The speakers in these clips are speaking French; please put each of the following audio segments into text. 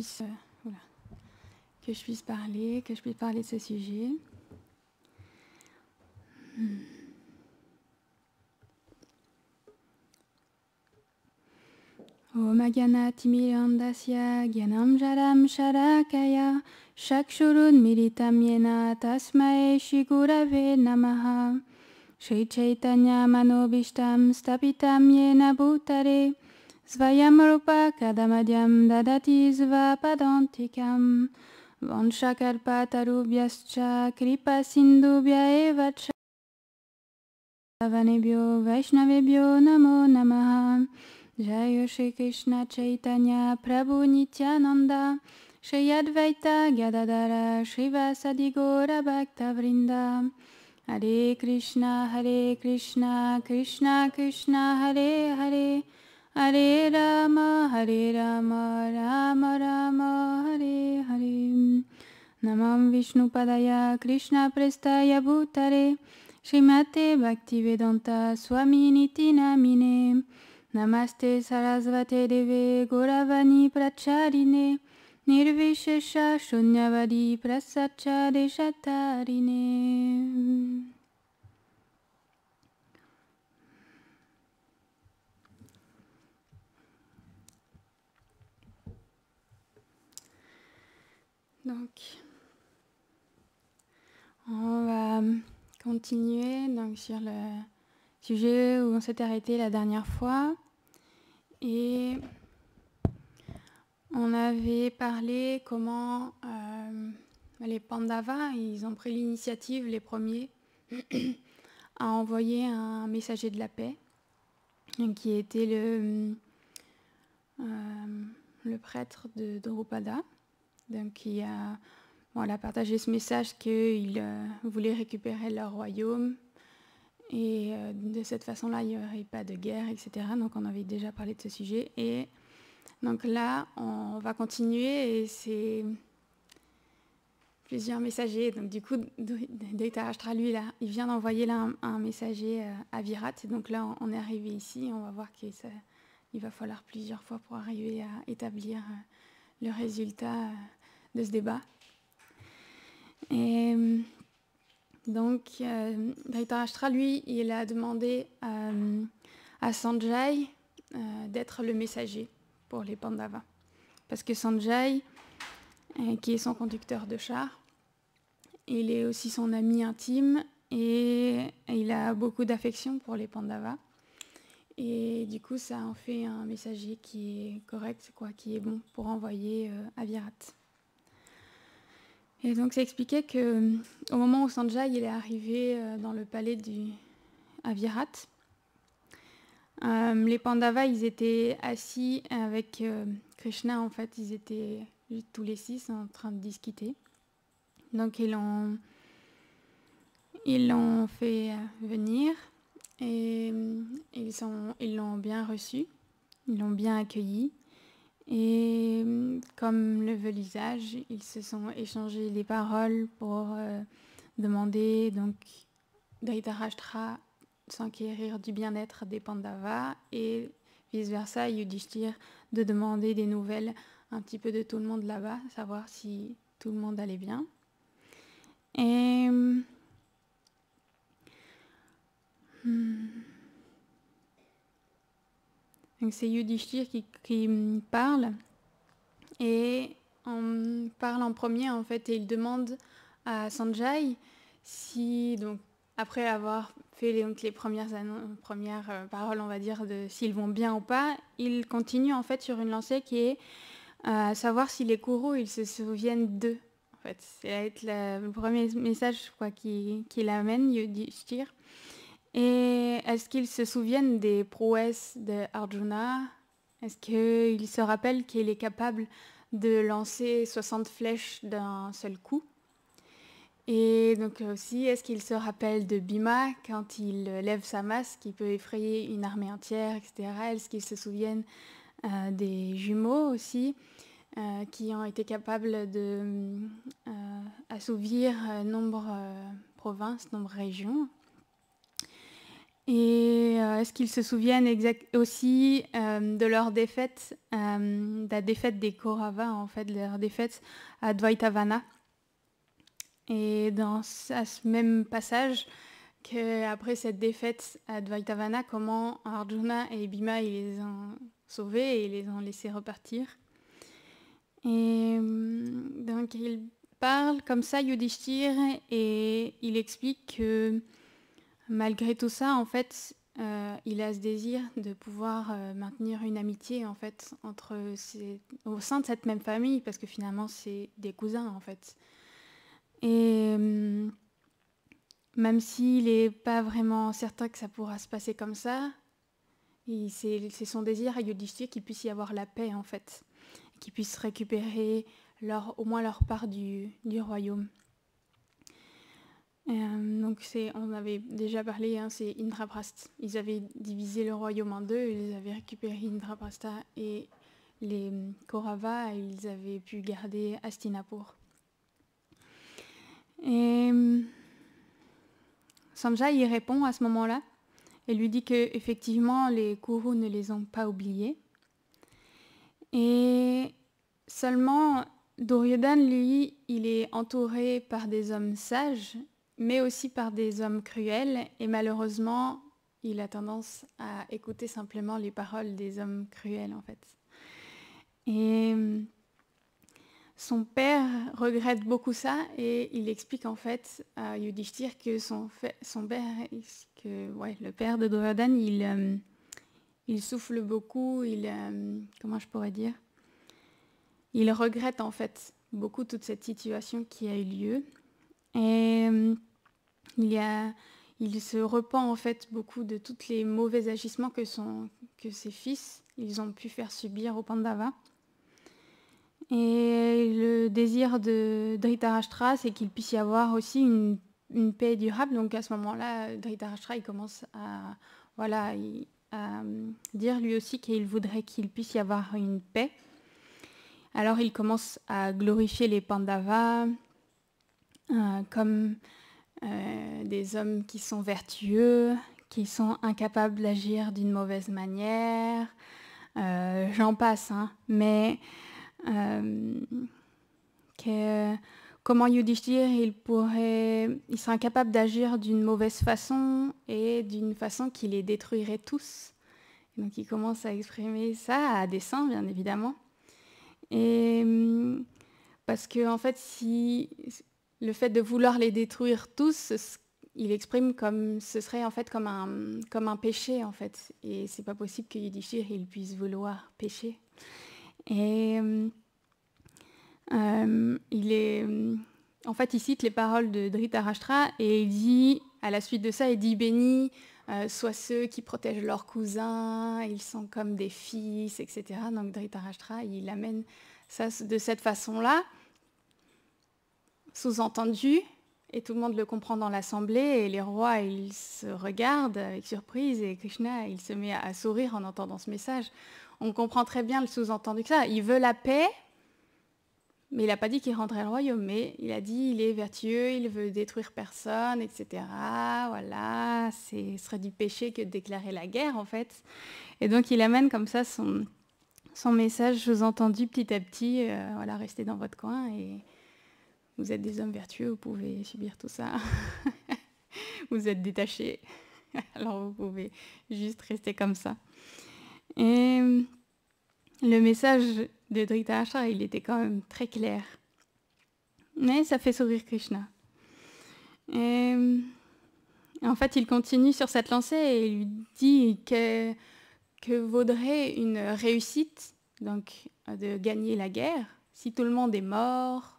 Euh, que je puisse parler, que je puisse parler de ce sujet. Hmm. Omagyanatimilandasya Gyanam Jaram kaya Shakshurun Militam Yena Tasmae Shigurave Namaha Shri Chaitanya Manobishtam Stapitam Yena butare Svayam rupa kadamadyam dadati svapadantikam vanchakalpatarubhyascha kripa sindubhya eva cha Vanebhyo Vaishnavebhyo Namo Namaha Jaya Shri Krishna Chaitanya Prabhu Nityananda Shri Advaita Gadadara Shrivasadi Gora Bhakta Vrinda Hare Krishna Hare Krishna Krishna Krishna Hare Hare हरे राम हरे राम राम राम हरे हरे नम विष्णुपदय कृष्णप्रस्थय भूतरे श्रीमते भक्तिवेदंत स्वामी नीति नामिने नमस्ते सरस्वते देवे गौरवणी प्रचारिणे निर्विशेष शून्यवदी प्रसच्छ देशतारिणे Donc, on va euh, continuer donc, sur le sujet où on s'est arrêté la dernière fois. Et on avait parlé comment euh, les Pandavas, ils ont pris l'initiative, les premiers, à envoyer un messager de la paix, qui était le, euh, le prêtre de Drupada. Donc il a, partagé ce message qu'il euh, voulait récupérer leur royaume et euh, de cette façon-là, il n'y aurait pas de guerre, etc. Donc on avait déjà parlé de ce sujet. Et donc là, on va continuer et c'est plusieurs messagers. Donc du coup, Ashtra, lui, là, il vient d'envoyer un, messager euh, à Virat. donc là, on, est arrivé ici. On va voir qu'il va falloir plusieurs fois pour arriver à établir euh, le résultat de ce débat. Euh, donc, euh, Ashtra, lui, il a demandé euh, à Sanjay euh, d'être le messager pour les Pandavas. Parce que Sanjay, qui est son conducteur de char, il est aussi son ami intime et il a beaucoup d'affection pour les Pandavas. Et du coup, ça en fait un messager qui est correct, quoi, qui est bon pour envoyer à Virat. Et donc ça expliquait qu'au euh, moment où Sanjay il est arrivé euh, dans le palais du Avirat, euh, les Pandavas ils étaient assis avec Krishna en fait, ils étaient tous les six en train de discuter. Donc ils l'ont ils fait venir et ils ils l'ont bien reçu, ils l'ont bien accueilli. Et mm, comme le l'usage, ils se sont échangés les paroles pour euh, demander donc Dhritarashtra s'enquérir du bien-être des Pandava et vice-versa Yudhishthir de demander des nouvelles un petit peu de tout le monde là-bas, savoir si tout le monde allait bien. Et... Mm, mm, donc c'est Yudhishthir qui, parle et on parle en premier en fait et il demande à Sanjay si donc après avoir fait les, premières, premières euh, paroles on va dire de s'ils vont bien ou pas, il continue en fait sur une lancée qui est euh, à savoir si les courroux ils se souviennent d'eux. En fait, c'est le premier message quoi qui, qui l'amène et est-ce qu'ils se souviennent des prouesses d'Arjuna Est-ce qu'ils se rappellent qu'il est capable de lancer 60 flèches d'un seul coup Et donc aussi, est-ce qu'ils se rappellent de Bhima quand il lève sa masse qui peut effrayer une armée entière, etc. Est-ce qu'ils se souviennent euh, des jumeaux aussi euh, qui ont été capables de nombreuses assouvir euh, nombre provinces, nombre régions et euh, est-ce qu'ils se souviennent aussi euh, de leur défaite, euh, de la défaite des Korava, en fait, de leur défaite à Dvaitavana Et dans ce même passage, que après cette défaite à Dvaitavana, comment Arjuna et Bhima ils les ont sauvés et ils les ont laissés repartir. Et donc il parle comme ça, Yudhishthir, et il explique que malgré tout ça, en fait, euh, il a ce désir de pouvoir euh, maintenir une amitié en fait entre au sein de cette même famille parce que finalement c'est des cousins en fait. Et euh, même s'il n'est pas vraiment certain que ça pourra se passer comme ça, c'est son désir à Yudhishthir qu'il puisse y avoir la paix en fait, qu'ils puisse récupérer leur, au moins leur part du royaume. Euh, donc on avait déjà parlé, hein, c'est Indraprastha. Ils avaient divisé le royaume en deux, ils avaient récupéré Indraprastha et les euh, Kaurava, ils avaient pu garder Astinapur. Euh, Samja y répond à ce moment-là et lui dit que effectivement les Kourous ne les ont pas oubliés. Et seulement Duryodhan, lui, il est entouré par des hommes sages mais aussi par des hommes cruels. Et malheureusement, il a tendance à écouter simplement les paroles des hommes cruels, en fait. Et hum, son père regrette beaucoup ça et il explique en fait à Yudhishthir que son, père, le père de Duryodhana, il, hum, souffle beaucoup, il, hum, comment je pourrais dire, il regrette en fait beaucoup toute cette situation qui a eu lieu. Et il, se repent en fait beaucoup de tous les mauvais agissements que, que ses fils ils ont pu faire subir aux Pandavas. Et le désir de Dhritarashtra, c'est qu'il puisse y avoir aussi une, paix durable. Donc à ce moment-là, Dhritarashtra, il commence à, voilà, euh, dire lui aussi qu'il voudrait qu'il puisse y avoir une paix. Alors il commence à glorifier les Pandavas euh, comme euh, des hommes qui sont vertueux, qui sont incapables d'agir d'une mauvaise manière, euh, j'en passe, hein. mais euh, comment Yudhishthir, il pourrait, il serait incapable d'agir d'une mauvaise façon et d'une façon qui les détruirait tous. Donc il commence à exprimer ça à dessein, bien évidemment. Et parce que en fait, si le fait de vouloir les détruire tous, il exprime comme ce serait en fait comme un, comme un péché en fait. Et c'est pas possible que Yudhishthir il puisse vouloir pécher. Et euh, euh, il est, en fait, il cite les paroles de Dhritarashtra et il dit, à la suite de ça, il dit béni euh, soient ceux qui protègent leurs cousins, ils sont comme des fils, etc. Donc Dhritarashtra, il amène ça de cette façon-là sous-entendu, et tout le monde le comprend dans l'assemblée, et les rois, ils se regardent avec surprise, et Krishna, il se met à sourire en entendant ce message. On comprend très bien le sous-entendu que ça. Il veut la paix, mais il n'a pas dit qu'il rendrait le royaume, mais il a dit il est vertueux, il veut détruire personne, etc. Voilà, ce serait du péché que de déclarer la guerre, en fait. Et donc il amène comme ça son, message sous-entendu petit à petit, euh, voilà, restez dans votre coin et vous êtes des hommes vertueux, vous pouvez subir tout ça. vous êtes détachés, alors vous pouvez juste rester comme ça. Et euh, le message de Dhritarashtra, il était quand même très clair. Mais ça fait sourire Krishna. Et euh, en fait, il continue sur cette lancée et lui dit que, que vaudrait une réussite, donc de gagner la guerre, si tout le monde est mort,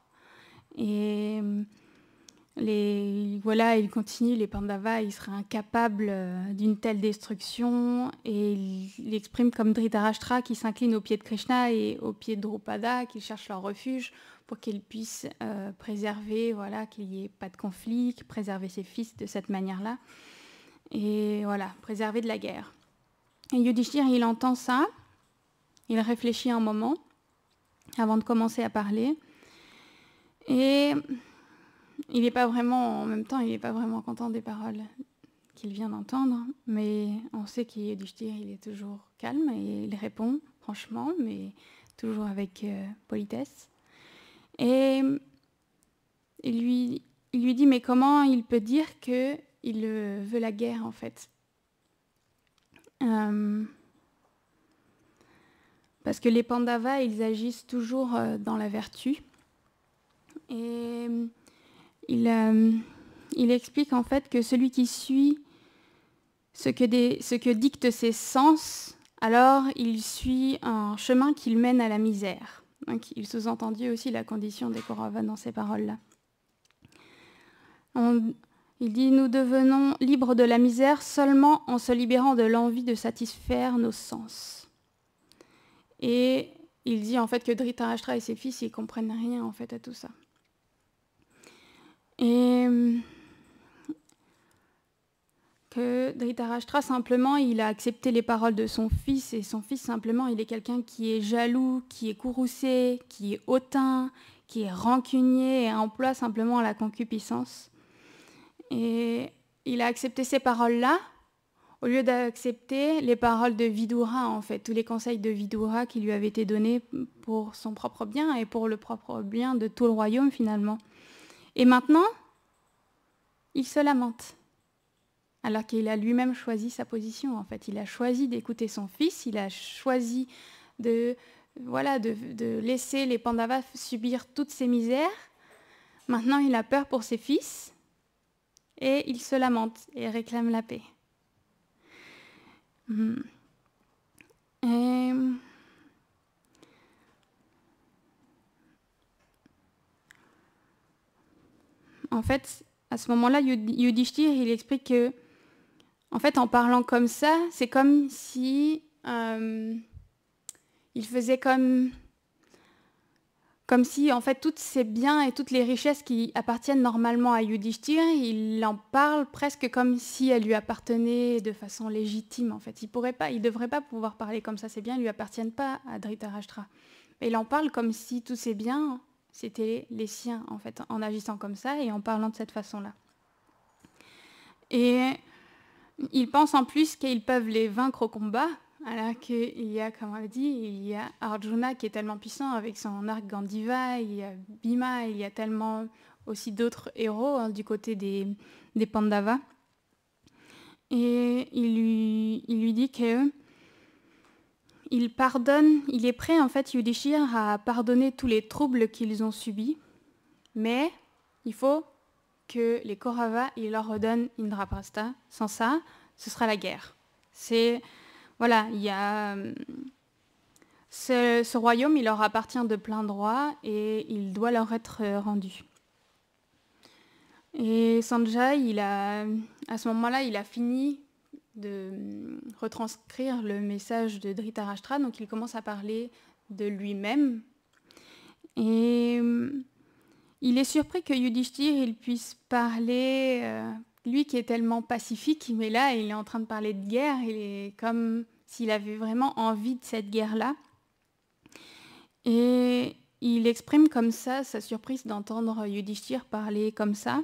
et euh, les, voilà, il continue, les Pandavas, il sera incapable euh, d'une telle destruction et il l'exprime comme Dhritarashtra qui s'incline aux pieds de Krishna et au pieds de Drupada qui cherche leur refuge pour qu'ils puissent euh, préserver, voilà, qu'il n'y ait pas de conflit, préserver ses fils de cette manière-là et voilà, préserver de la guerre. Et Yudhishthir, il entend ça, il réfléchit un moment avant de commencer à parler. Et il n'est pas vraiment, en même temps, il n'est pas vraiment content des paroles qu'il vient d'entendre, mais on sait qu'il il est toujours calme et il répond franchement, mais toujours avec euh, politesse. Et il lui, dit, mais comment il peut dire qu'il euh, veut la guerre en fait euh, Parce que les Pandavas, ils agissent toujours dans la vertu. Et euh, euh, il, explique en fait que celui qui suit ce que, dictent ses sens, alors il suit un chemin qu'il mène à la misère. Donc il sous-entendit aussi la condition des Korava dans ces paroles-là. il dit Nous devenons libres de la misère seulement en se libérant de l'envie de satisfaire nos sens. Et il dit en fait que Dhritarashtra et ses fils, ils comprennent rien en fait à tout ça. Et hum, que Dhritarashtra, simplement, il a accepté les paroles de son fils, et son fils, simplement, il est quelqu'un qui est jaloux, qui est courroucé, qui est hautain, qui est rancunier et emploie simplement la concupiscence. Et il a accepté ces paroles-là, au lieu d'accepter les paroles de Vidura, en fait, tous les conseils de Vidura qui lui avaient été donnés pour son propre bien et pour le propre bien de tout le royaume, finalement. Et maintenant, il se lamente. Alors qu'il a lui-même choisi sa position, en fait. Il a choisi d'écouter son fils, il a choisi de, voilà, de, laisser les Pandavas subir toutes ces misères. Maintenant, il a peur pour ses fils et il se lamente et réclame la paix. Hmm. Et en fait, à ce moment-là, Yudhishthir, il explique que, en fait, en parlant comme ça, c'est comme si euh, il faisait comme, comme si, en fait, tous ces biens et toutes les richesses qui appartiennent normalement à Yudhishthir, il en parle presque comme si elles lui appartenaient de façon légitime, en fait. Il pourrait pas, il devrait pas pouvoir parler comme ça. Ces biens ne lui appartiennent pas à Dhritarashtra. Et il en parle comme si tous ces biens c'était les siens, en fait, en agissant comme ça et en parlant de cette façon-là. Et ils pensent en plus qu'ils peuvent les vaincre au combat, alors qu'il y a, comme on dit, il y a Arjuna qui est tellement puissant avec son arc Gandiva, il y a Bhima, il y a tellement aussi d'autres héros hein, du côté des, des Pandavas. Et il lui, il lui dit que il pardonne, il est prêt en fait, Yudhishthir, à pardonner tous les troubles qu'ils ont subis, mais il faut que les Kauravas, il leur redonne Indraprastha. Sans ça, ce sera la guerre. C'est voilà, il ce, royaume, il leur appartient de plein droit et il doit leur être rendu. Et Sanjay, il a à ce moment-là, il a fini de hum, retranscrire le message de Dhritarashtra. Donc il commence à parler de lui-même. Et hum, il est surpris que Yudhishthir il puisse parler, euh, lui qui est tellement pacifique, mais là il est en train de parler de guerre, il est comme s'il avait vraiment envie de cette guerre-là. Et il exprime comme ça sa surprise d'entendre Yudhishthir parler comme ça.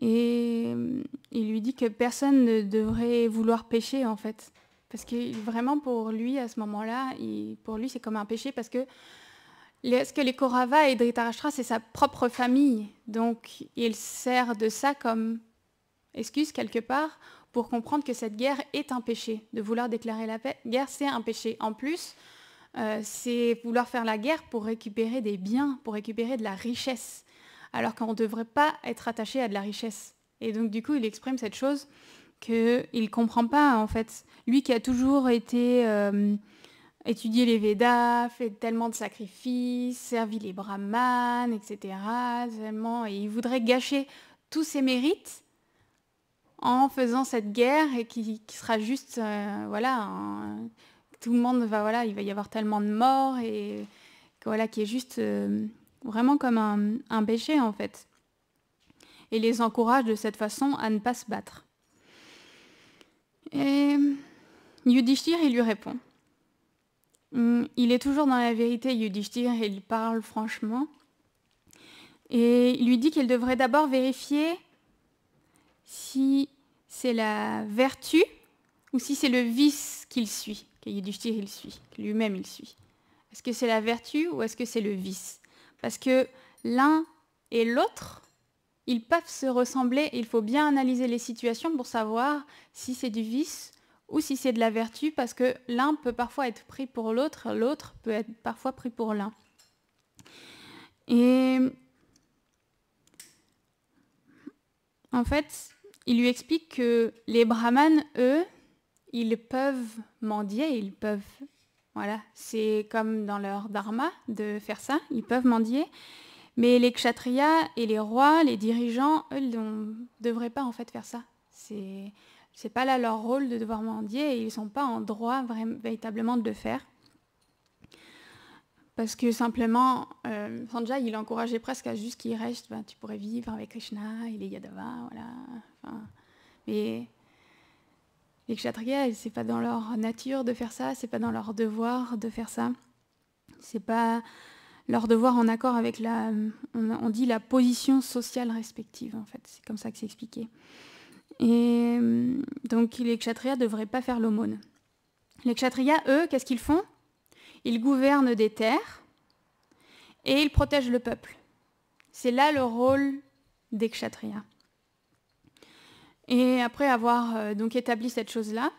Et euh, il lui dit que personne ne devrait vouloir pécher en fait. Parce que vraiment pour lui, à ce moment-là, pour lui c'est comme un péché parce que ce que les Korava et Dhritarashtra, c'est sa propre famille. Donc il sert de ça comme excuse quelque part pour comprendre que cette guerre est un péché. De vouloir déclarer la paix, guerre, c'est un péché. En plus, euh, c'est vouloir faire la guerre pour récupérer des biens, pour récupérer de la richesse alors qu'on ne devrait pas être attaché à de la richesse. Et donc du coup, il exprime cette chose qu'il ne comprend pas en fait. Lui qui a toujours été euh, étudié les Védas, fait tellement de sacrifices, servi les brahmanes, etc. et il voudrait gâcher tous ses mérites en faisant cette guerre et qui, sera juste, euh, voilà, tout le monde va, voilà, il va y avoir tellement de morts et voilà, qui est juste euh, vraiment comme un, péché en fait, et les encourage de cette façon à ne pas se battre. Et Yudhishthir, il lui répond. Hum, il est toujours dans la vérité, Yudhishthir, il parle franchement. Et il lui dit qu'il devrait d'abord vérifier si c'est la vertu ou si c'est le vice qu'il suit, que Yudhishthir il suit, lui-même il suit. Est-ce que c'est la vertu ou est-ce que c'est le vice parce que l'un et l'autre, ils peuvent se ressembler. Il faut bien analyser les situations pour savoir si c'est du vice ou si c'est de la vertu, parce que l'un peut parfois être pris pour l'autre, l'autre peut être parfois pris pour l'un. Et en fait, il lui explique que les brahmanes, eux, ils peuvent mendier, ils peuvent voilà, c'est comme dans leur dharma de faire ça, ils peuvent mendier. Mais les kshatriyas et les rois, les dirigeants, eux, ne devraient pas en fait faire ça. C'est n'est pas là leur rôle de devoir mendier et ils ne sont pas en droit véritablement de le faire. Parce que simplement, euh, il encourageait presque à juste qu'il reste, ben, tu pourrais vivre avec Krishna et les Yadava, voilà. mais les kshatriyas, n'est pas dans leur nature de faire ça, ce n'est pas dans leur devoir de faire ça. Ce n'est pas leur devoir en accord avec la, on, dit la position sociale respective en fait. C'est comme ça que c'est expliqué. Et hum, donc les kshatriyas devraient pas faire l'aumône. Les kshatriyas, eux, qu'est-ce qu'ils font Ils gouvernent des terres et ils protègent le peuple. C'est là le rôle des kshatriyas. Et après avoir euh, donc établi cette chose-là,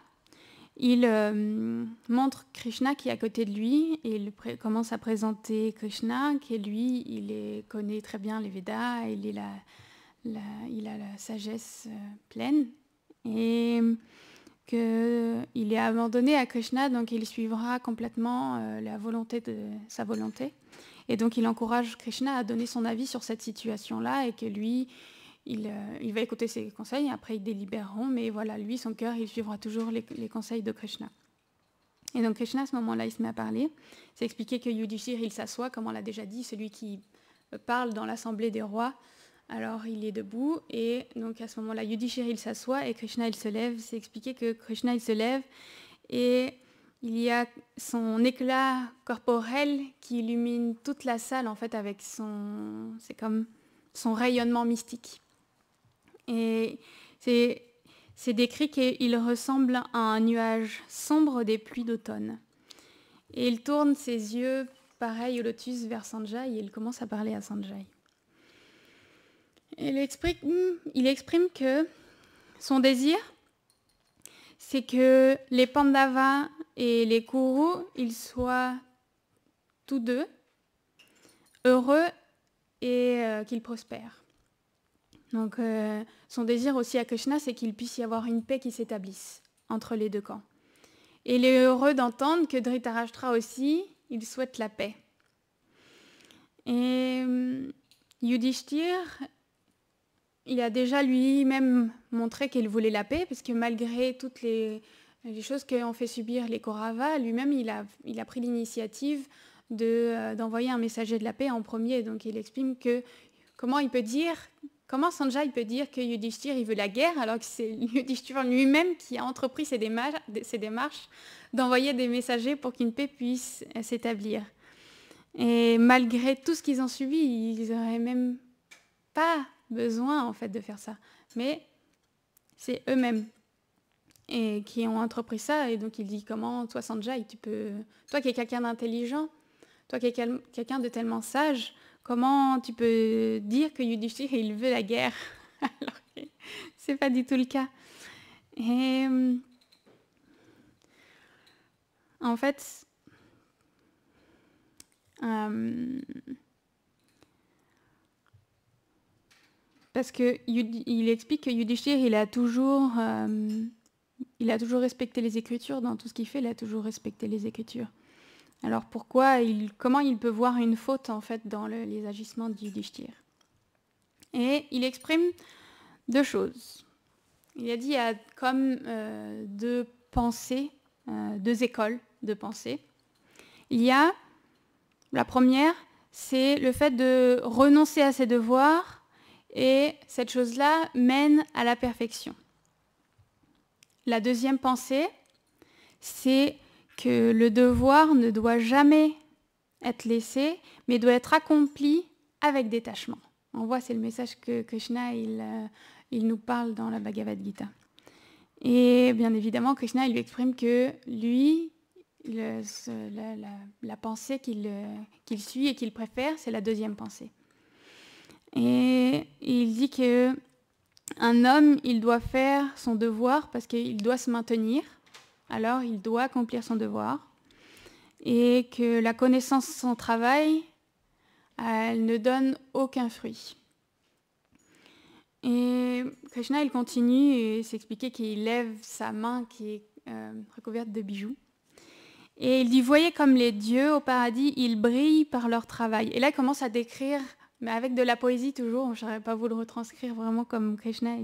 il euh, montre Krishna qui est à côté de lui et il commence à présenter Krishna qui lui, il connaît très bien les Védas, il, a la sagesse euh, pleine et qu'il est abandonné à Krishna, donc il suivra complètement la volonté de sa volonté. Et donc il encourage Krishna à donner son avis sur cette situation-là et que lui, euh, il, va écouter ses conseils, après ils délibéreront, mais voilà, lui, son cœur, il suivra toujours les, conseils de Krishna. Et donc Krishna, à ce moment-là, il se met à parler. C'est expliqué que Yudhishthir, il s'assoit, comme on l'a déjà dit, celui qui euh, parle dans l'assemblée des rois. Alors il est debout, et donc à ce moment-là, Yudhishthir, il s'assoit, et Krishna, il se lève. C'est expliqué que Krishna, il se lève, et il y a son éclat corporel qui illumine toute la salle, en fait, avec son... C'est comme son rayonnement mystique. Et c'est décrit qu'il ressemble à un nuage sombre des pluies d'automne. Et il tourne ses yeux, pareil au lotus, vers Sanjay et il commence à parler à Sanjay. Il exprime, hmm, exprime que son désir, c'est que les Pandavas et les Kurus, ils soient tous deux heureux et euh, qu'ils prospèrent. Donc euh, son désir aussi à Krishna, c'est qu'il puisse y avoir une paix qui s'établisse entre les deux camps. Et il est heureux d'entendre que Dhritarashtra aussi, il souhaite la paix. Et euh, Yudhisthir il a déjà lui-même montré qu'il voulait la paix, parce que malgré toutes les, choses qu'ont fait subir les Kauravas, lui-même, il a, pris l'initiative euh, d'envoyer un messager de la paix en premier. Donc il exprime que comment il peut dire Comment Sanjay peut dire que Yudhishthir veut la guerre alors que c'est Yudhishthir lui-même qui a entrepris ces démarches, d'envoyer des messagers pour qu'une paix puisse euh, s'établir Et malgré tout ce qu'ils ont subi, ils n'auraient même pas besoin en fait de faire ça. Mais c'est eux-mêmes qui ont entrepris ça. Et donc il dit comment toi Sanjay, tu peux, toi qui es quelqu'un d'intelligent, toi qui es quelqu'un de tellement sage, Comment tu peux dire que Yudhishthir, il veut la guerre Alors c'est pas du tout le cas. Et euh, en fait, euh, parce que il explique que Yudhishthir, a toujours, euh, il a toujours respecté les Écritures dans tout ce qu'il fait. Il a toujours respecté les Écritures. Alors pourquoi comment il peut voir une faute en fait dans les agissements du Dishtir Et il exprime deux choses. Il a dit qu'il a comme euh, deux pensées, euh, deux écoles de pensée. Il y a la première, c'est le fait de renoncer à ses devoirs et cette chose-là mène à la perfection. La deuxième pensée, c'est que le devoir ne doit jamais être laissé, mais doit être accompli avec détachement. On voit, c'est le message que Krishna euh, il, nous parle dans la Bhagavad Gita. Et bien évidemment, Krishna il lui exprime que lui, la, pensée euh, qu'il suit et qu'il préfère, c'est la deuxième pensée. Et il dit que un homme, il doit faire son devoir parce qu'il doit se maintenir alors il doit accomplir son devoir. Et que la connaissance sans travail, elle ne donne aucun fruit. Et Krishna, il continue et s'expliquait qu'il lève sa main qui est euh, recouverte de bijoux. Et il dit, voyez comme les dieux au paradis, ils brillent par leur travail. Et là, il commence à décrire, mais avec de la poésie toujours, je n'aurais pas voulu le retranscrire vraiment comme Krishna,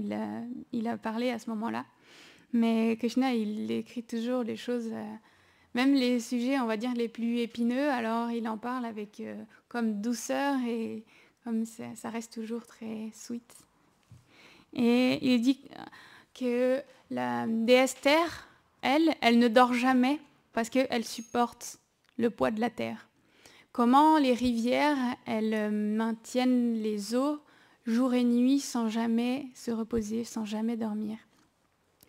il a parlé à ce moment-là. Mais Krishna, il écrit toujours les choses, euh, même les sujets, on va dire, les plus épineux, alors il en parle avec euh, comme douceur et comme ça, ça, reste toujours très sweet. Et il dit que la déesse terre, elle, elle ne dort jamais parce qu'elle supporte le poids de la terre. Comment les rivières, elles euh, maintiennent les eaux jour et nuit sans jamais se reposer, sans jamais dormir.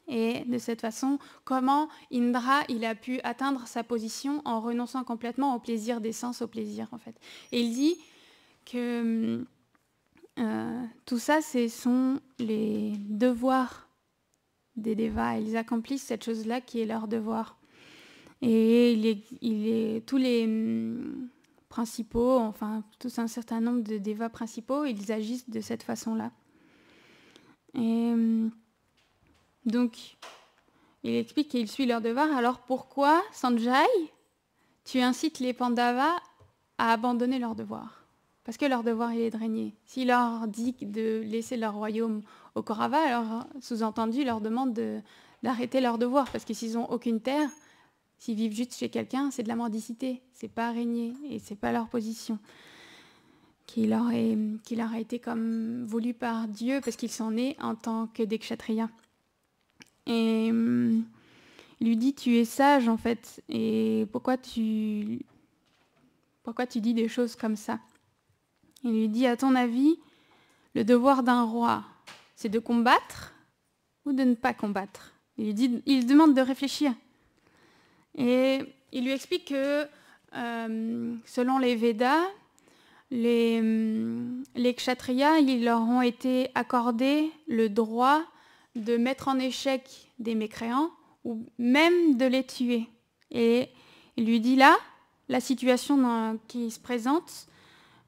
Et de cette façon, comment Indra, il a pu atteindre sa position en renonçant complètement au plaisir des sens, au plaisir en fait. Et il dit que euh, tout ça, ce sont les devoirs des devas. Ils accomplissent cette chose-là qui est leur devoir. Et il est, tous les hum, principaux, enfin tous un certain nombre de devas principaux, ils agissent de cette façon-là. Et hum, donc, il explique qu'il suit leur devoir. Alors pourquoi, Sanjay, tu incites les Pandavas à abandonner leur devoir Parce que leur devoir, il est régner. S'il leur dit de laisser leur royaume au Kaurava, alors sous-entendu, leur demande d'arrêter leur devoir. Parce que s'ils n'ont aucune terre, s'ils vivent juste chez quelqu'un, c'est de la mendicité. C'est pas régner et c'est pas leur position qui leur, a été comme voulu par Dieu parce qu'ils sont nés en tant que des kshatriyas. Et hum, il lui dit, tu es sage en fait, et pourquoi tu, pourquoi tu dis des choses comme ça Il lui dit, à ton avis, le devoir d'un roi, c'est de combattre ou de ne pas combattre il, lui dit, il demande de réfléchir. Et il lui explique que hum, selon les Védas, les, hum, les Kshatriyas, ils leur ont été accordés le droit de mettre en échec des mécréants ou même de les tuer. Et il lui dit là, la situation qui se présente,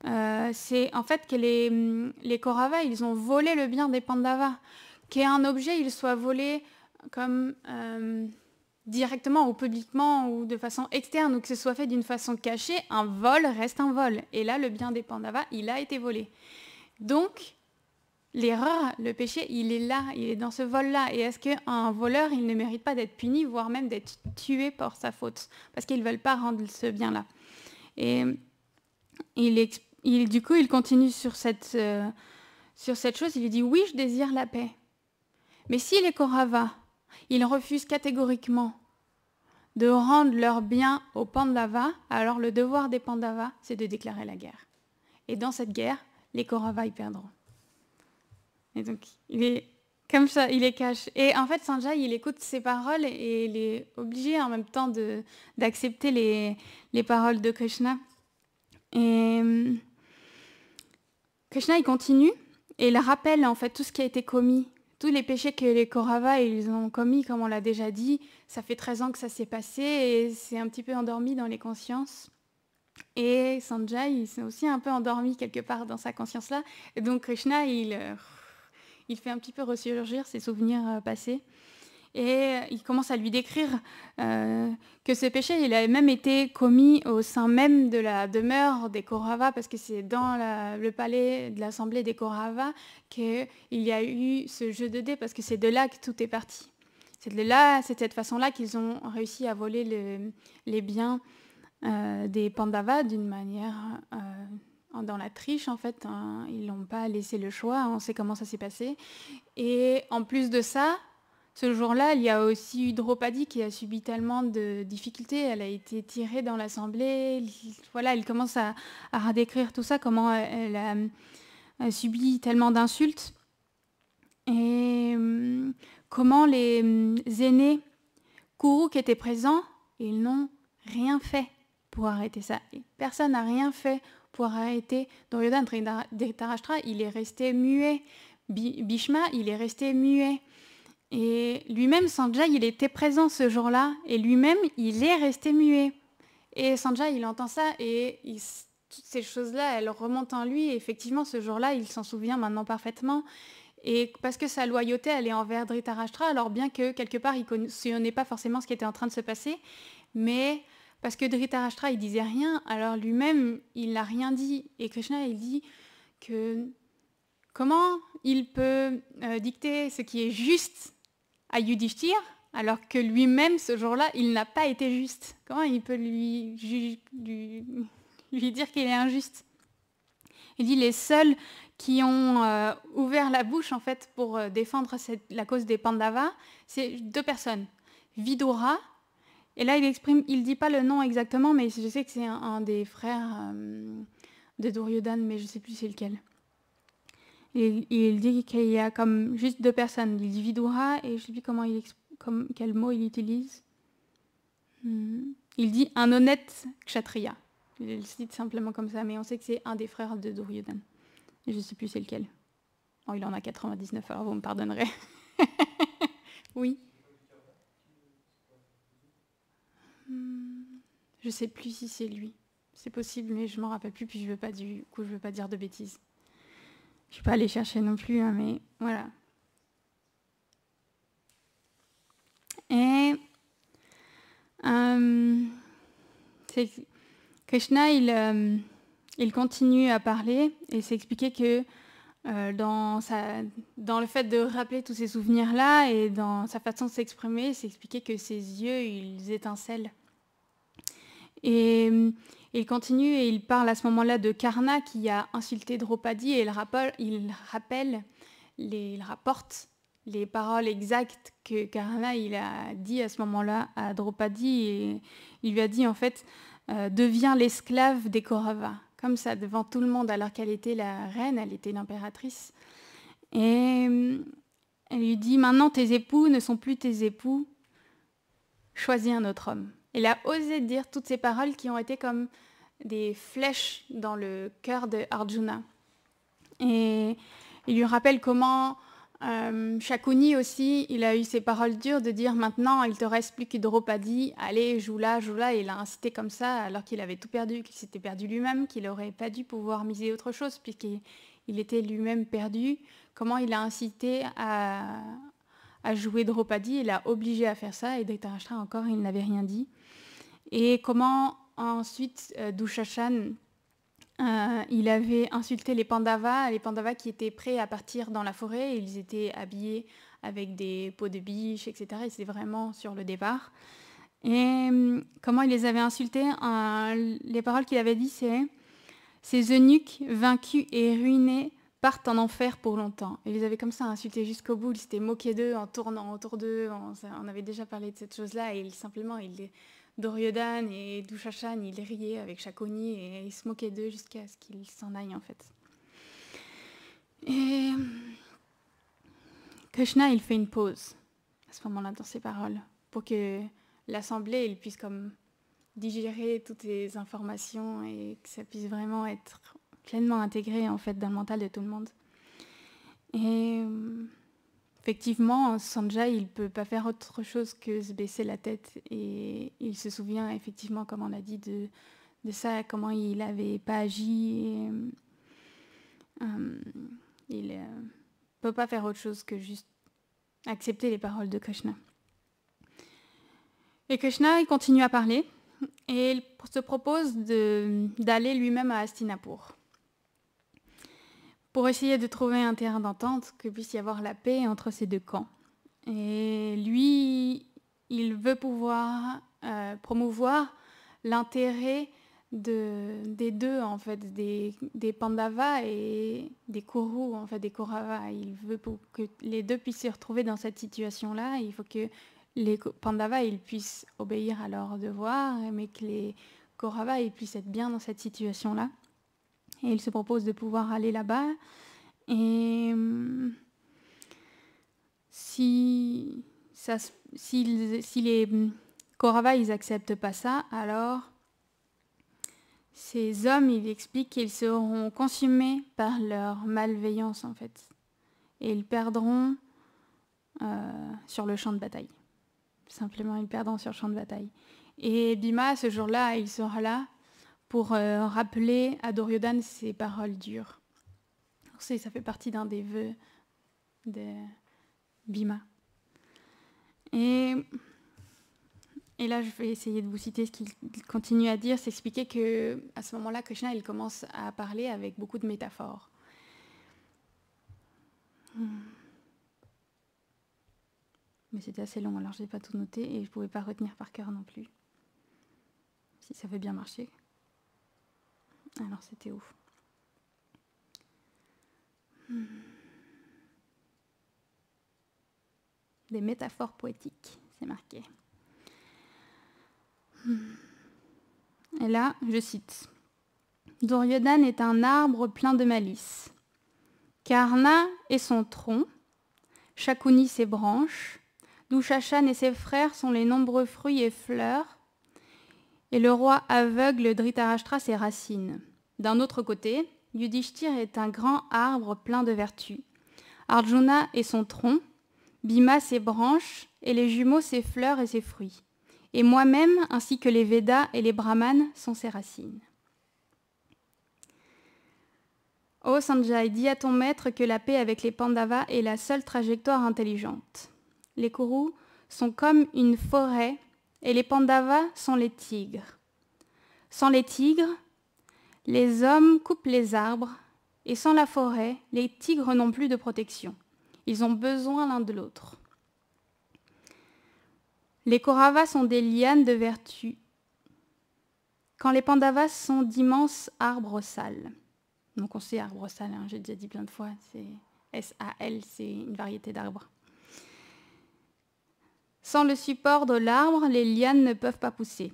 euh, c'est en fait que les, les ils ont volé le bien des Pandavas. Qu'un objet, il soit volé comme euh, directement ou publiquement ou de façon externe ou que ce soit fait d'une façon cachée, un vol reste un vol. Et là, le bien des Pandavas, il a été volé. Donc, l'erreur, le péché, il est là, il est dans ce vol-là. Et est-ce qu'un voleur, il ne mérite pas d'être puni, voire même d'être tué pour sa faute, parce qu'ils ne veulent pas rendre ce bien-là Et du coup, il continue sur cette, euh, sur cette chose, il lui dit, oui, je désire la paix. Mais si les Korava, ils refusent catégoriquement de rendre leur bien aux Pandava, alors le devoir des Pandava, c'est de déclarer la guerre. Et dans cette guerre, les Korava y perdront. Et donc, il est comme ça, il est cache. Et en fait, Sanjay, il écoute ses paroles et il est obligé en même temps d'accepter les, les paroles de Krishna. Et euh, Krishna, il continue et il rappelle en fait tout ce qui a été commis, tous les péchés que les Kauravas ils ont commis, comme on l'a déjà dit. Ça fait 13 ans que ça s'est passé et c'est un petit peu endormi dans les consciences. Et Sanjay, il s'est aussi un peu endormi quelque part dans sa conscience-là. donc Krishna, il euh, il fait un petit peu ressurgir ses souvenirs euh, passés. Et euh, il commence à lui décrire euh, que ce péché, il avait même été commis au sein même de la demeure des Korava, parce que c'est dans le palais de l'assemblée des Korava qu'il y a eu ce jeu de dés, parce que c'est de là que tout est parti. C'est de là, c'est de cette façon-là qu'ils ont réussi à voler les biens des Pandavas d'une manière Hein, dans la triche en fait. Hein. ils n'ont pas laissé le choix. Hein. On sait comment ça s'est passé. Et en plus de ça, ce jour-là, il y a aussi eu qui a subi tellement de difficultés. Elle a été tirée dans l'assemblée. Voilà, elle commence à, redécrire tout ça, comment euh, elle a, subi tellement d'insultes et hum, comment les hum, aînés Kourou qui étaient présents, ils n'ont rien fait pour arrêter ça. Personne n'a rien fait pour arrêter Duryodhana. Dhritarashtra, il est resté muet. Bhishma, il est resté muet. Et lui-même, Sanjay, il était présent ce jour-là, et lui-même, il est resté muet. Et Sanjay, il entend ça, et toutes ces choses-là, elles remontent en lui, et effectivement, ce jour-là, il s'en souvient maintenant parfaitement. Et parce que sa loyauté, elle est envers Dhritarashtra, alors bien que quelque part, il ne connaissait pas forcément ce qui était en train de se passer, mais parce que Dhritarashtra, il disait rien, alors lui-même, il n'a rien dit. Et Krishna, il dit que comment il peut euh, dicter ce qui est juste à Yudhishthir alors que lui-même, ce jour-là, il n'a pas été juste Comment il peut lui, dire qu'il est injuste Il dit les seuls qui ont euh, ouvert la bouche en fait pour euh, défendre la cause des Pandavas, c'est deux personnes, Vidura et là, il exprime, il dit pas le nom exactement, mais je sais que c'est un, des frères euh, de Duryodhan, mais je sais plus c'est lequel. il dit qu'il y a comme juste deux personnes. Il dit Vidura et je sais plus comment il comme, quel mot il utilise. Hmm. Il dit un honnête kshatriya. Il le cite simplement comme ça, mais on sait que c'est un des frères de Duryodhan. Et je sais plus c'est lequel. Oh, il en a 99, alors vous me pardonnerez. oui. Hmm. Je sais plus si c'est lui. C'est possible, mais je m'en rappelle plus, puis je veux pas du coup, je veux pas dire de bêtises. Je suis pas allée chercher non plus, hein, mais voilà. Et euh, Krishna, il, euh, il continue à parler et expliqué que euh, dans, le fait de rappeler tous ces souvenirs-là et dans sa façon de s'exprimer, s'expliquer que ses yeux, ils étincellent. Et il continue et il parle à ce moment-là de Karna qui a insulté Draupadi et il rappelle, il, les, rapporte les paroles exactes que Karna il a dit à ce moment-là à Draupadi et il lui a dit en fait euh, deviens l'esclave des Kauravas comme ça devant tout le monde alors qu'elle était la reine, elle était l'impératrice. Et euh, elle lui dit, maintenant tes époux ne sont plus tes époux, choisis un autre homme. Elle a osé dire toutes ces paroles qui ont été comme des flèches dans le cœur de Arjuna. Et il lui rappelle comment euh, aussi, il a eu ses paroles dures de dire maintenant il te reste plus que qu'hydropadie, allez, joue là, joue là, il a incité comme ça alors qu'il avait tout perdu, qu'il s'était perdu lui-même, qu'il n'aurait pas dû pouvoir miser autre chose puisqu'il était lui-même perdu. Comment il a incité à, jouer Dropadi, il l'a obligé à faire ça, et Dhritarashtra encore, il n'avait rien dit. Et comment ensuite euh, Dushashan euh, il avait insulté les pandavas, les pandavas qui étaient prêts à partir dans la forêt. Ils étaient habillés avec des peaux de biche, etc. Ils vraiment sur le départ. Et hum, comment il les avait insultés euh, Les paroles qu'il avait dit, c'est Ces eunuques vaincus et ruinés partent en enfer pour longtemps. Et Ils les avaient comme ça insultés jusqu'au bout. Ils s'étaient moqués d'eux en tournant autour d'eux. On, avait déjà parlé de cette chose-là. Et simplement, il les Doryodan et Dushashan, ils riaient avec Shakoni et ils se moquaient d'eux jusqu'à ce qu'ils s'en aillent en fait. Et euh, Krishna, il fait une pause à ce moment-là dans ses paroles pour que l'assemblée puisse comme digérer toutes les informations et que ça puisse vraiment être pleinement intégré en fait dans le mental de tout le monde. Et euh, effectivement, Sanjay, il peut pas faire autre chose que se baisser la tête. Et il se souvient, effectivement, comme on a dit, de, ça, comment il n'avait pas agi. Euh, il ne euh, peut pas faire autre chose que juste accepter les paroles de Krishna. Et Krishna, il continue à parler et il se propose d'aller lui-même à Hastinapur pour essayer de trouver un terrain d'entente, que puisse y avoir la paix entre ces deux camps. Et lui, il veut pouvoir euh, promouvoir l'intérêt des deux, en fait, des, Pandavas et des Kourous, en fait, des Kauravas. Il veut que les deux puissent se retrouver dans cette situation-là. Il faut que les Pandavas ils puissent obéir à leurs devoirs, mais que les Kauravas ils puissent être bien dans cette situation-là et il se propose de pouvoir aller là-bas. Et hum, si, les hum, Korava, ils acceptent pas ça, alors ces hommes, ils expliquent qu'ils seront consumés par leur malveillance en fait. Et ils perdront euh, sur le champ de bataille. Simplement, ils perdront sur le champ de bataille. Et Bima, ce jour-là, il sera là pour euh, rappeler à Doryodan ses paroles dures. Ça fait partie d'un des vœux de Bima. Et, là, je vais essayer de vous citer ce qu'il continue à dire. s'expliquer expliquer que à ce moment-là, Krishna, il commence à parler avec beaucoup de métaphores. Mais c'était assez long, alors je n'ai pas tout noté et je ne pouvais pas retenir par cœur non plus. Si ça fait bien marcher. Alors c'était où hmm. Des métaphores poétiques, c'est marqué. Hmm. Et là, je cite. Duryodhan est un arbre plein de malice. Karna est son tronc, Shakuni ses branches, Dushashan et ses frères sont les nombreux fruits et fleurs, et le roi aveugle Dhritarashtra ses racines. D'un autre côté, Yudhishthir est un grand arbre plein de vertus. Arjuna est son tronc, Bhima ses branches, et les jumeaux ses fleurs et ses fruits. Et moi-même, ainsi que les Védas et les Brahmanes, sont ses racines. Ô oh Sanjay, dis à ton maître que la paix avec les Pandavas est la seule trajectoire intelligente. Les Kurus sont comme une forêt et les Pandavas sont les tigres. Sans les tigres, les hommes coupent les arbres et sans la forêt, les tigres n'ont plus de protection. Ils ont besoin l'un de l'autre. Les Kauravas sont des lianes de vertu, quand les Pandavas sont d'immenses arbres sales. Donc on sait arbre sale, hein, j'ai déjà dit plein de fois, c'est S-A-L, c'est une variété d'arbres. Sans le support de l'arbre, les lianes ne peuvent pas pousser.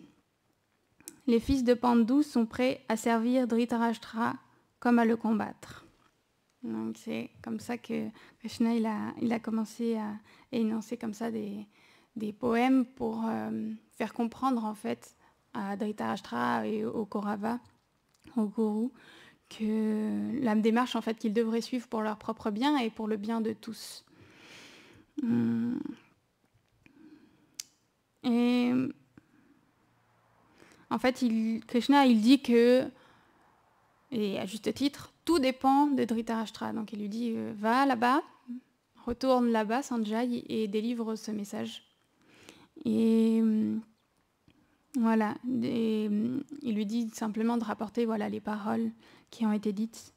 Les fils de Pandu sont prêts à servir Dhritarashtra comme à le combattre. Donc c'est comme ça que Krishna a, il a commencé à énoncer comme ça des, poèmes pour euh, faire comprendre en fait à Dhritarashtra et au Kaurava, au gourou que la démarche en fait qu'ils devraient suivre pour leur propre bien et pour le bien de tous. Hum. Et en fait, Krishna, il dit que, et à juste titre, tout dépend de Dhritarashtra. Donc il lui dit, euh, va là-bas, retourne là-bas, Sanjay, et délivre ce message. Et voilà, il lui dit simplement de rapporter voilà, les paroles qui ont été dites.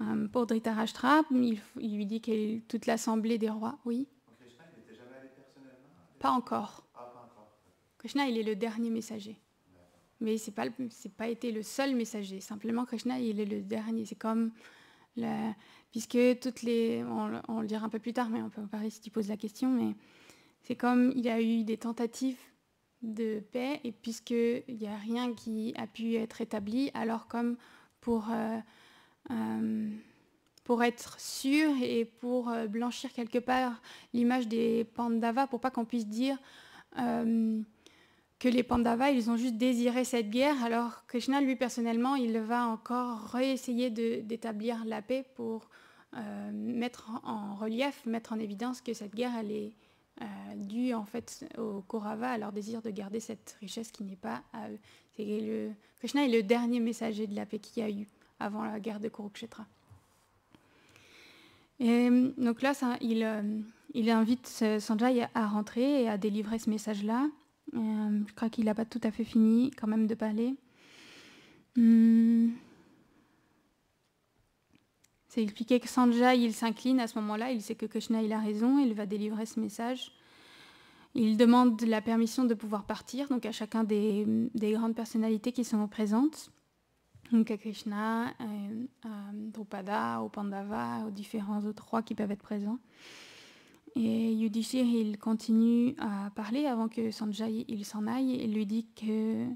Euh, pour Dhritarashtra, il, lui dit que toute l'assemblée des rois, oui. Pas encore. Krishna, il est le dernier messager. Mais ce n'est pas, pas, été le seul messager. Simplement, Krishna, il est le dernier. C'est comme... puisque toutes les... On, le dira un peu plus tard, mais on peut en parler si tu poses la question. Mais c'est comme il y a eu des tentatives de paix, et puisqu'il n'y a rien qui a pu être établi, alors comme pour... Euh, euh, pour être sûr et pour euh, blanchir quelque part l'image des Pandavas, pour pas qu'on puisse dire que les Pandavas, ils ont juste désiré cette guerre, alors Krishna, lui, personnellement, il va encore réessayer d'établir la paix pour euh, mettre en relief, mettre en évidence que cette guerre, elle est euh, due en fait aux Kaurava, à leur désir de garder cette richesse qui n'est pas à eux. Krishna est le dernier messager de la paix qu'il y a eu avant la guerre de Kurukshetra. Et euh, donc là, ça, il, il invite Sanjay à rentrer et à délivrer ce message-là. Euh, je crois qu'il n'a pas tout à fait fini quand même de parler. Hmm. C'est expliqué que Sanjay, il s'incline à ce moment-là, il sait que Krishna, il a raison, il va délivrer ce message. Il demande la permission de pouvoir partir, donc à chacun des, grandes personnalités qui sont présentes. Donc à Krishna, à, euh, à Drupada, Pandava, aux différents autres rois qui peuvent être présents. Et Yudhishthir, il continue à parler avant que Sanjay il s'en aille et lui dit que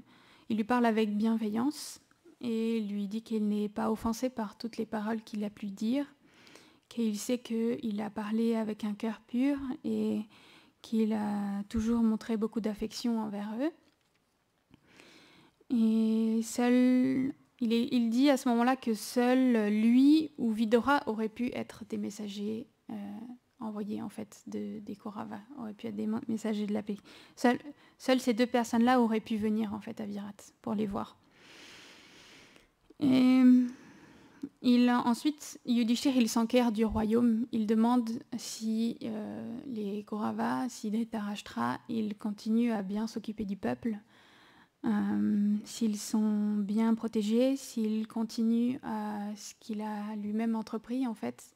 il lui parle avec bienveillance et lui dit qu'il n'est pas offensé par toutes les paroles qu'il a pu dire, qu'il sait qu'il a parlé avec un cœur pur et qu'il a toujours montré beaucoup d'affection envers eux. Et seul, il, dit à ce moment-là que seul lui ou Vidora auraient pu être des messagers euh, envoyé en fait de, des Kaurava, aurait pu être des messagers de la paix. Seules, ces deux personnes-là auraient pu venir en fait à Virat pour les voir. Et ensuite, Yudhishthir, il s'enquiert du royaume. Il demande si euh, les Kaurava, si Dhritarashtra, ils continuent à bien s'occuper du peuple, euh, s'ils sont bien protégés, s'ils continuent à ce qu'il a lui-même entrepris en fait,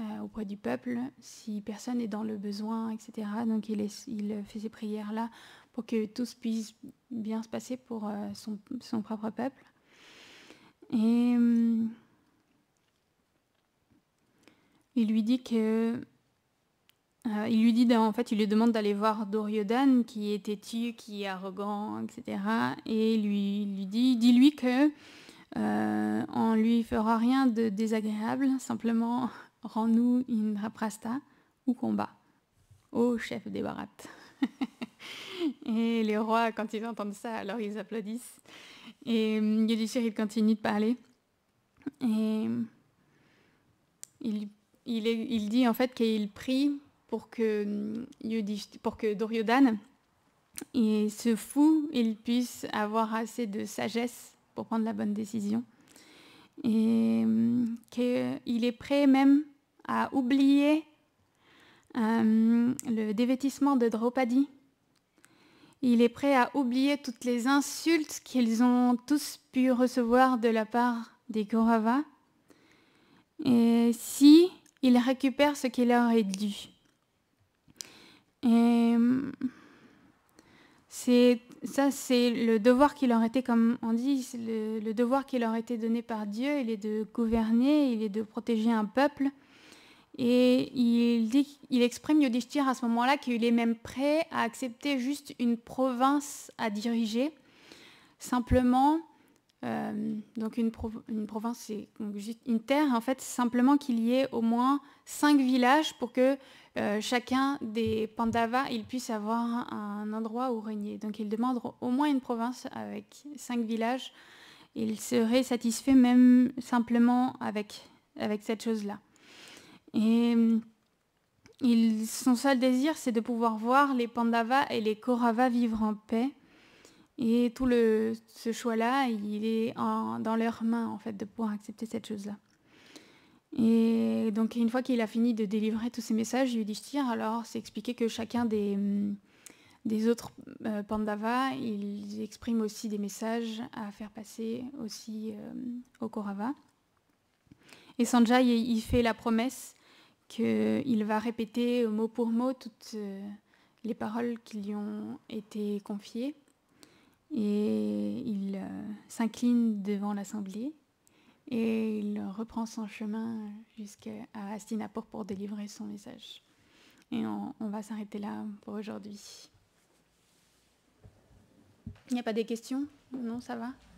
euh, auprès du peuple si personne n'est dans le besoin, etc. Donc il, fait ses prières-là pour que tout puisse bien se passer pour euh, son, propre peuple. Et euh, il lui dit que... il lui dit, en fait, il lui demande d'aller voir Doriodan, qui est têtu, qui est arrogant, etc. Et lui, lui dit, dis-lui que on lui fera rien de désagréable, simplement rends-nous une raprasta ou combat. Ô chef des barates. Et les rois, quand ils entendent ça, alors ils applaudissent. Et hum, Yudhishthira il continue de parler. Et hum, il, il, il dit en fait qu'il prie pour que, hum, pour que Duryodhana, et ce fou, il puisse avoir assez de sagesse pour prendre la bonne décision. Et qu'il est prêt même à oublier euh, le dévêtissement de Draupadi. Il est prêt à oublier toutes les insultes qu'ils ont tous pu recevoir de la part des Kauravas. Et si il récupère ce qui leur est dû. c'est ça, c'est le devoir qui leur était, comme on dit, le, le, devoir qui leur était donné par Dieu. Il est de gouverner, il est de protéger un peuple. Et il, il exprime Yodhishthir à ce moment-là qu'il est même prêt à accepter juste une province à diriger. Simplement, euh, donc une, province, c'est une terre, en fait, simplement qu'il y ait au moins cinq villages pour que euh, chacun des Pandavas il puisse avoir un endroit où régner. Donc il demande au moins une province avec cinq villages. Il serait satisfait même simplement avec, avec cette chose-là. Et euh, son seul désir, c'est de pouvoir voir les Pandavas et les Kauravas vivre en paix. Et tout le, ce choix-là, il est dans leurs mains, en fait, de pouvoir accepter cette chose-là. Et donc, une fois qu'il a fini de délivrer tous ces messages, il lui dit, « Yudhishthir, alors, c'est expliqué que chacun des, hum, autres euh, Pandavas, ils expriment aussi des messages à faire passer aussi euh, aux Kauravas. Et Sanjay, il fait la promesse qu'il va répéter mot pour mot toutes euh, les paroles qui lui ont été confiées. Et il euh, s'incline devant l'assemblée et il reprend son chemin jusqu'à Hastinapur pour délivrer son message. Et on, va s'arrêter là pour aujourd'hui. Il n'y a pas de questions Non, ça va